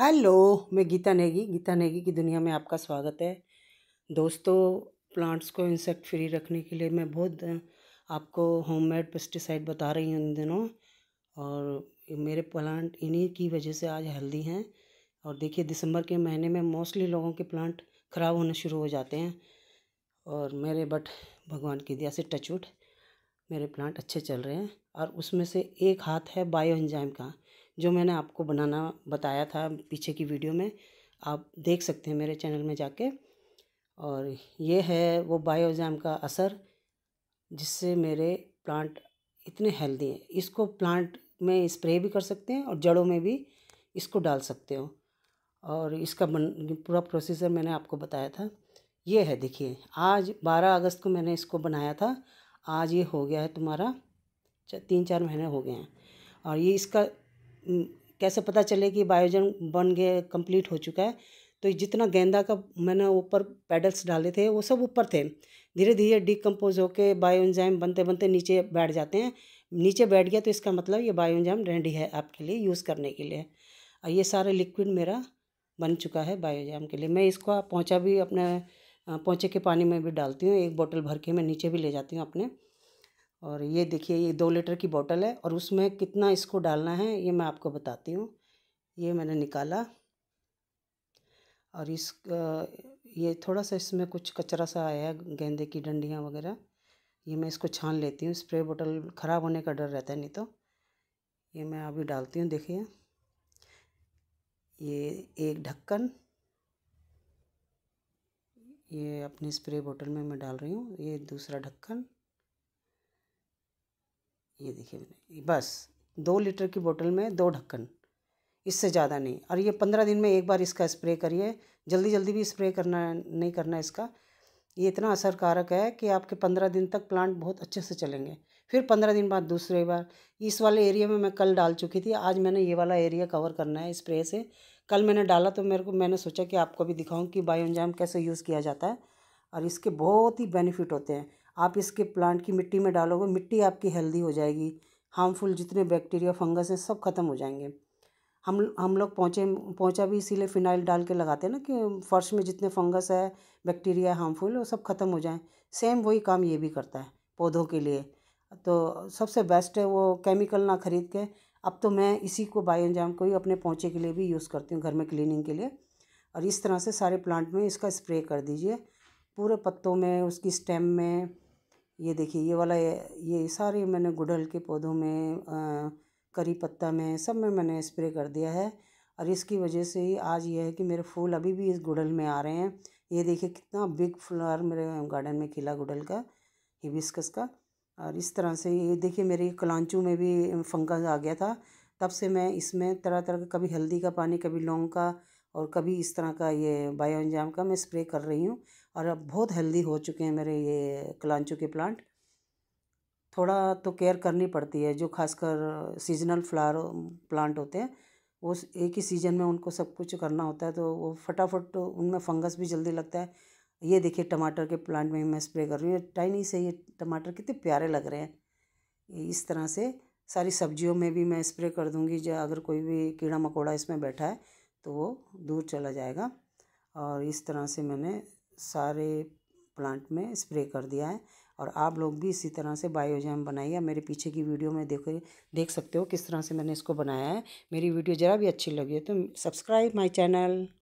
hello मैं गीता नेगी गीता नेगी की दुनिया में आपका स्वागत है दोस्तों प्लांट्स को इंसेक्ट फ्री रखने के लिए मैं बहुत आपको होममेड पेस्टिसाइड बता रही हूँ इन दिनों और मेरे प्लांट इन्हीं की वजह से आज हेल्दी हैं और देखिए दिसंबर के महीने में मोस्टली लोगों के प्लांट ख़राब होने शुरू हो जाते हैं और मेरे बट भगवान की दिया से टचवुड मेरे प्लांट अच्छे चल रहे हैं और उसमें से एक हाथ है बायो एंजाइम का जो मैंने आपको बनाना बताया था पीछे की वीडियो में आप देख सकते हैं मेरे चैनल में जाके और ये है वो बायोजाम का असर जिससे मेरे प्लांट इतने हेल्दी हैं इसको प्लांट में स्प्रे भी कर सकते हैं और जड़ों में भी इसको डाल सकते हो और इसका बन पूरा प्रोसीजर मैंने आपको बताया था ये है देखिए आज बारह अगस्त को मैंने इसको बनाया था आज ये हो गया है तुम्हारा तीन चार महीने हो गए हैं और ये इसका कैसे पता चले कि बायोजन बन गया कंप्लीट हो चुका है तो जितना गेंदा का मैंने ऊपर पेडल्स डाले थे वो सब ऊपर थे धीरे धीरे डिकम्पोज होकर बायो बनते बनते नीचे बैठ जाते हैं नीचे बैठ गया तो इसका मतलब ये बायो रेडी है आपके लिए यूज़ करने के लिए और ये सारा लिक्विड मेरा बन चुका है बायो के लिए मैं इसको पहुँचा भी अपने पहुँचे के पानी में भी डालती हूँ एक बोतल भर के मैं नीचे भी ले जाती हूँ अपने और ये देखिए ये दो लीटर की बॉटल है और उसमें कितना इसको डालना है ये मैं आपको बताती हूँ ये मैंने निकाला और इस ये थोड़ा सा इसमें कुछ कचरा सा आया है गेंदे की डंडियाँ वगैरह ये मैं इसको छान लेती हूँ स्प्रे बोतल ख़राब होने का डर रहता है नहीं तो ये मैं अभी डालती हूँ देखिए ये एक ढक्कन ये अपनी स्प्रे बोतल में मैं डाल रही हूँ ये दूसरा ढक्कन ये देखिए मैंने बस दो लीटर की बोतल में दो ढक्कन इससे ज़्यादा नहीं और ये पंद्रह दिन में एक बार इसका स्प्रे करिए जल्दी जल्दी भी स्प्रे करना नहीं करना इसका ये इतना असरकारक है कि आपके पंद्रह दिन तक प्लांट बहुत अच्छे से चलेंगे फिर पंद्रह दिन बाद दूसरे बार इस वाले एरिया में मैं कल डाल चुकी थी आज मैंने ये वाला एरिया कवर करना है स्प्रे से कल मैंने डाला तो मेरे को मैंने सोचा कि आपको भी दिखाऊं कि बायोजाम कैसे यूज़ किया जाता है और इसके बहुत ही बेनिफिट होते हैं आप इसके प्लांट की मिट्टी में डालोगे मिट्टी आपकी हेल्दी हो जाएगी हार्मफुल जितने बैक्टीरिया फंगस हैं सब ख़त्म हो जाएंगे हम हम लोग पहुँचे पहुँचा भी इसीलिए फिनाइल डाल के लगाते हैं ना कि फर्श में जितने फंगस है बैक्टीरिया हार्मफुल वो सब ख़त्म हो जाए सेम वही काम ये भी करता है पौधों के लिए तो सबसे बेस्ट है वो केमिकल ना ख़रीद के अब तो मैं इसी को बायोजाम को ही अपने पौचे के लिए भी यूज़ करती हूँ घर में क्लीनिंग के लिए और इस तरह से सारे प्लांट में इसका स्प्रे कर दीजिए पूरे पत्तों में उसकी स्टेम में ये देखिए ये वाला ये सारे मैंने गुड़हल के पौधों में करी पत्ता में सब में मैंने स्प्रे कर दिया है और इसकी वजह से ही आज ये है कि मेरे फूल अभी भी इस गुड़हल में आ रहे हैं ये देखिए कितना बिग फ्लावर मेरे गार्डन में खिला गुड़हल का हिबिस्कस का और इस तरह से ये देखिए मेरे कलांचू में भी फंगस आ गया था तब से मैं इसमें तरह तरह का कभी हल्दी का पानी कभी लौंग का और कभी इस तरह का ये बायो एंजाम का मैं स्प्रे कर रही हूँ और अब बहुत हेल्दी हो चुके हैं मेरे ये कलांचू के प्लांट थोड़ा तो केयर करनी पड़ती है जो खासकर सीजनल फ्लावर प्लांट होते हैं वो एक ही सीज़न में उनको सब कुछ करना होता है तो वो फटाफट तो उनमें फंगस भी जल्दी लगता है ये देखिए टमाटर के प्लांट में मैं स्प्रे कर रही हूँ टाइनी से ये टमाटर कितने प्यारे लग रहे हैं इस तरह से सारी सब्जियों में भी मैं स्प्रे कर दूँगी जो अगर कोई भी कीड़ा मकोड़ा इसमें बैठा है तो वो दूर चला जाएगा और इस तरह से मैंने सारे प्लांट में स्प्रे कर दिया है और आप लोग भी इसी तरह से बायोजैम बनाइए मेरे पीछे की वीडियो में देखो देख सकते हो किस तरह से मैंने इसको बनाया है मेरी वीडियो ज़रा भी अच्छी लगी है तो सब्सक्राइब माई चैनल